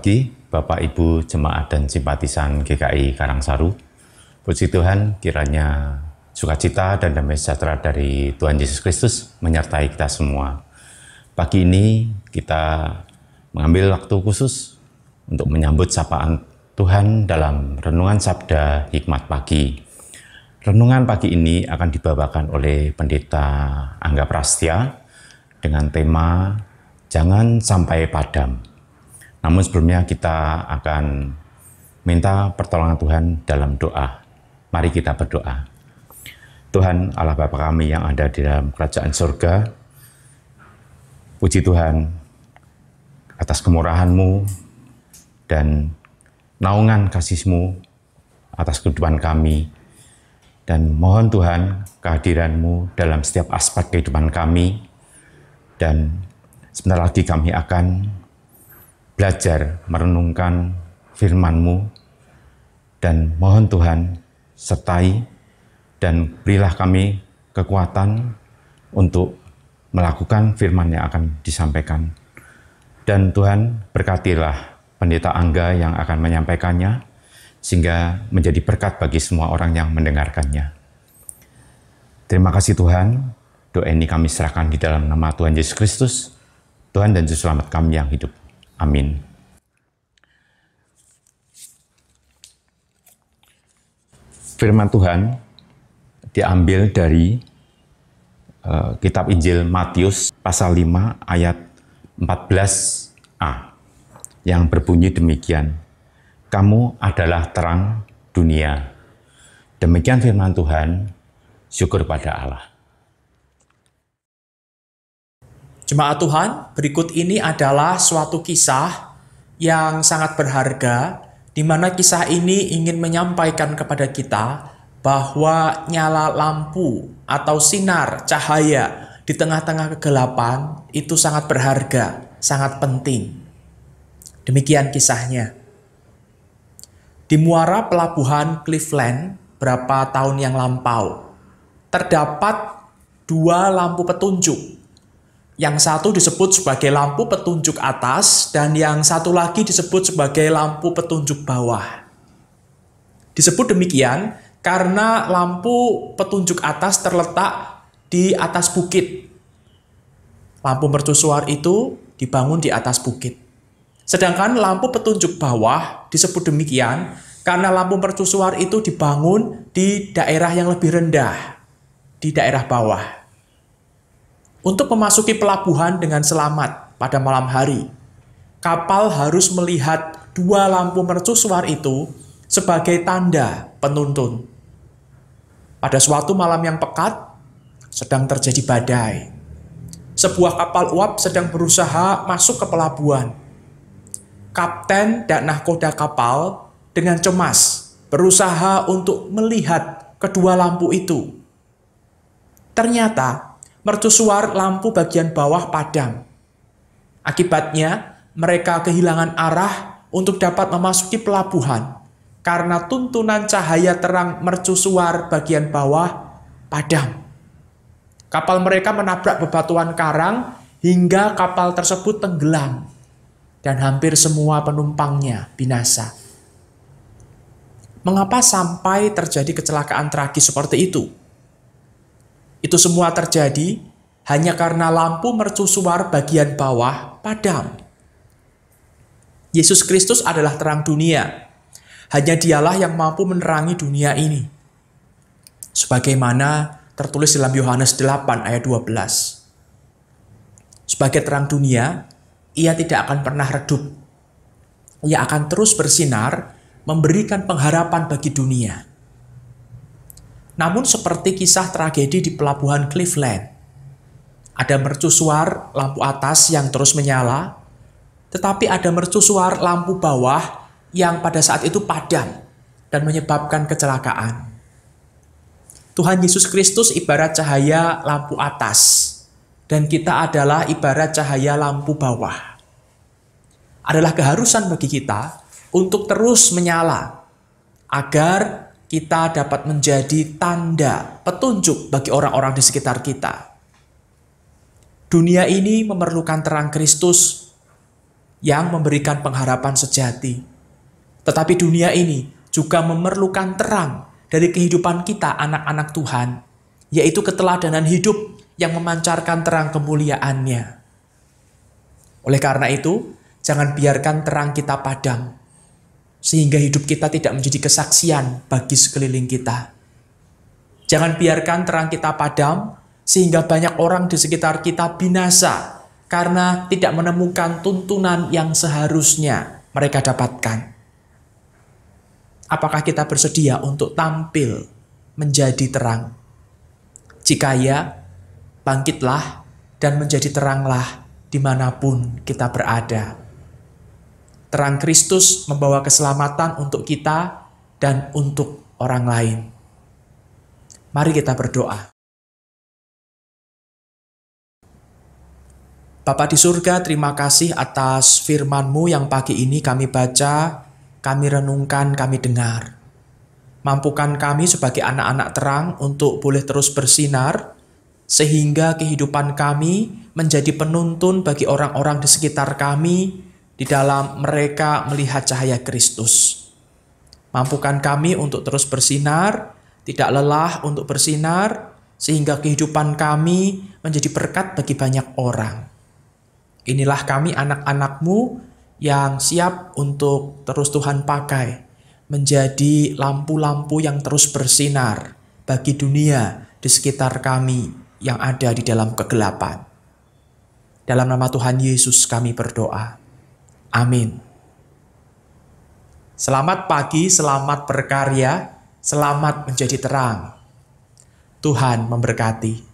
pagi, Bapak Ibu jemaat dan simpatisan GKI Karangsaru. Puji Tuhan, kiranya sukacita dan damai sejahtera dari Tuhan Yesus Kristus menyertai kita semua. Pagi ini kita mengambil waktu khusus untuk menyambut sapaan Tuhan dalam renungan sabda hikmat pagi. Renungan pagi ini akan dibawakan oleh Pendeta Angga Prastia dengan tema Jangan Sampai Padam. Namun sebelumnya kita akan minta pertolongan Tuhan dalam doa. Mari kita berdoa. Tuhan Allah Bapa kami yang ada di dalam kerajaan surga, puji Tuhan atas kemurahan-Mu dan naungan kasih-Mu atas kehidupan kami. Dan mohon Tuhan kehadiran-Mu dalam setiap aspek kehidupan kami. Dan sebentar lagi kami akan belajar merenungkan firman-Mu dan mohon Tuhan sertai dan berilah kami kekuatan untuk melakukan firman yang akan disampaikan. Dan Tuhan berkatilah pendeta Angga yang akan menyampaikannya sehingga menjadi berkat bagi semua orang yang mendengarkannya. Terima kasih Tuhan, doa ini kami serahkan di dalam nama Tuhan Yesus Kristus, Tuhan dan Juru Selamat kami yang hidup. Amin. Firman Tuhan diambil dari uh, kitab Injil Matius pasal 5 ayat 14a yang berbunyi demikian. Kamu adalah terang dunia. Demikian firman Tuhan, syukur pada Allah. Jemaat Tuhan, berikut ini adalah suatu kisah yang sangat berharga, di mana kisah ini ingin menyampaikan kepada kita bahwa nyala lampu atau sinar cahaya di tengah-tengah kegelapan itu sangat berharga, sangat penting. Demikian kisahnya. Di muara pelabuhan Cleveland berapa tahun yang lampau, terdapat dua lampu petunjuk yang satu disebut sebagai lampu petunjuk atas dan yang satu lagi disebut sebagai lampu petunjuk bawah. Disebut demikian karena lampu petunjuk atas terletak di atas bukit. Lampu mercusuar itu dibangun di atas bukit. Sedangkan lampu petunjuk bawah disebut demikian karena lampu mercusuar itu dibangun di daerah yang lebih rendah, di daerah bawah. Untuk memasuki pelabuhan dengan selamat pada malam hari, kapal harus melihat dua lampu mercusuar itu sebagai tanda penuntun. Pada suatu malam yang pekat, sedang terjadi badai. Sebuah kapal uap sedang berusaha masuk ke pelabuhan. Kapten dan nahkoda kapal dengan cemas berusaha untuk melihat kedua lampu itu. Ternyata mercusuar lampu bagian bawah padam. Akibatnya, mereka kehilangan arah untuk dapat memasuki pelabuhan karena tuntunan cahaya terang mercusuar bagian bawah padam. Kapal mereka menabrak bebatuan karang hingga kapal tersebut tenggelam dan hampir semua penumpangnya binasa. Mengapa sampai terjadi kecelakaan tragis seperti itu? Itu semua terjadi hanya karena lampu mercusuar bagian bawah padam. Yesus Kristus adalah terang dunia. Hanya dialah yang mampu menerangi dunia ini. Sebagaimana tertulis dalam Yohanes 8 ayat 12. Sebagai terang dunia, ia tidak akan pernah redup. Ia akan terus bersinar, memberikan pengharapan bagi dunia. Namun seperti kisah tragedi di pelabuhan Cleveland, ada mercusuar lampu atas yang terus menyala, tetapi ada mercusuar lampu bawah yang pada saat itu padam dan menyebabkan kecelakaan. Tuhan Yesus Kristus ibarat cahaya lampu atas, dan kita adalah ibarat cahaya lampu bawah. Adalah keharusan bagi kita untuk terus menyala agar kita dapat menjadi tanda petunjuk bagi orang-orang di sekitar kita. Dunia ini memerlukan terang Kristus yang memberikan pengharapan sejati. Tetapi dunia ini juga memerlukan terang dari kehidupan kita anak-anak Tuhan, yaitu keteladanan hidup yang memancarkan terang kemuliaannya. Oleh karena itu, jangan biarkan terang kita padam, sehingga hidup kita tidak menjadi kesaksian bagi sekeliling kita. Jangan biarkan terang kita padam, sehingga banyak orang di sekitar kita binasa karena tidak menemukan tuntunan yang seharusnya mereka dapatkan. Apakah kita bersedia untuk tampil menjadi terang? Jika ya, bangkitlah dan menjadi teranglah dimanapun kita berada. Terang Kristus membawa keselamatan untuk kita dan untuk orang lain. Mari kita berdoa. Bapa di surga, terima kasih atas firman-Mu yang pagi ini kami baca, kami renungkan, kami dengar. Mampukan kami sebagai anak-anak terang untuk boleh terus bersinar, sehingga kehidupan kami menjadi penuntun bagi orang-orang di sekitar kami di dalam mereka melihat cahaya Kristus. Mampukan kami untuk terus bersinar, tidak lelah untuk bersinar, sehingga kehidupan kami menjadi berkat bagi banyak orang. Inilah kami anak-anakmu yang siap untuk terus Tuhan pakai, menjadi lampu-lampu yang terus bersinar bagi dunia di sekitar kami yang ada di dalam kegelapan. Dalam nama Tuhan Yesus kami berdoa. Amin. Selamat pagi, selamat berkarya, selamat menjadi terang. Tuhan memberkati.